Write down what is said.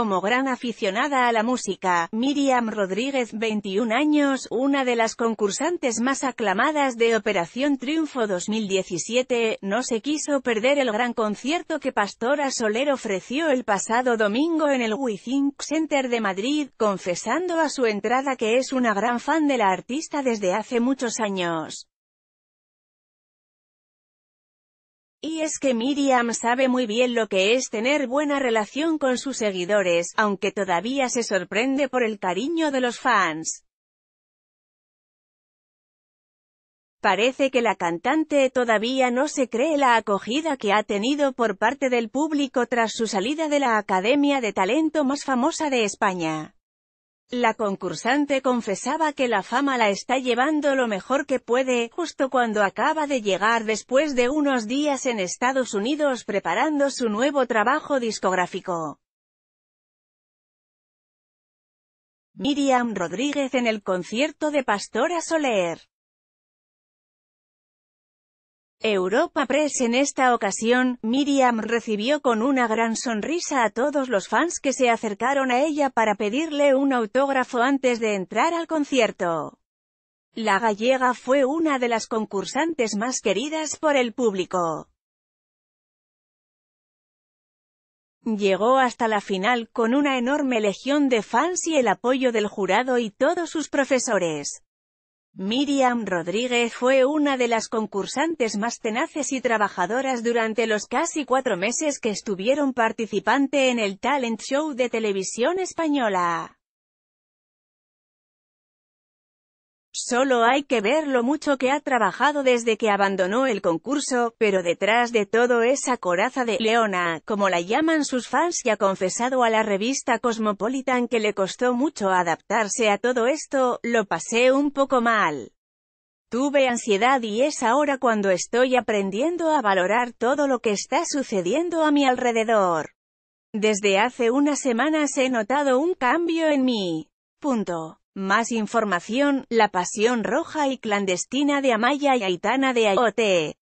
Como gran aficionada a la música, Miriam Rodríguez, 21 años, una de las concursantes más aclamadas de Operación Triunfo 2017, no se quiso perder el gran concierto que Pastora Soler ofreció el pasado domingo en el Withink Center de Madrid, confesando a su entrada que es una gran fan de la artista desde hace muchos años. Y es que Miriam sabe muy bien lo que es tener buena relación con sus seguidores, aunque todavía se sorprende por el cariño de los fans. Parece que la cantante todavía no se cree la acogida que ha tenido por parte del público tras su salida de la Academia de Talento más famosa de España. La concursante confesaba que la fama la está llevando lo mejor que puede, justo cuando acaba de llegar después de unos días en Estados Unidos preparando su nuevo trabajo discográfico. Miriam Rodríguez en el concierto de Pastora Soler Europa Press en esta ocasión, Miriam recibió con una gran sonrisa a todos los fans que se acercaron a ella para pedirle un autógrafo antes de entrar al concierto. La gallega fue una de las concursantes más queridas por el público. Llegó hasta la final con una enorme legión de fans y el apoyo del jurado y todos sus profesores. Miriam Rodríguez fue una de las concursantes más tenaces y trabajadoras durante los casi cuatro meses que estuvieron participante en el talent show de televisión española. Solo hay que ver lo mucho que ha trabajado desde que abandonó el concurso, pero detrás de todo esa coraza de «leona», como la llaman sus fans y ha confesado a la revista Cosmopolitan que le costó mucho adaptarse a todo esto, lo pasé un poco mal. Tuve ansiedad y es ahora cuando estoy aprendiendo a valorar todo lo que está sucediendo a mi alrededor. Desde hace unas semanas he notado un cambio en mí. Punto. Más información, La Pasión Roja y Clandestina de Amaya y Aitana de AOT.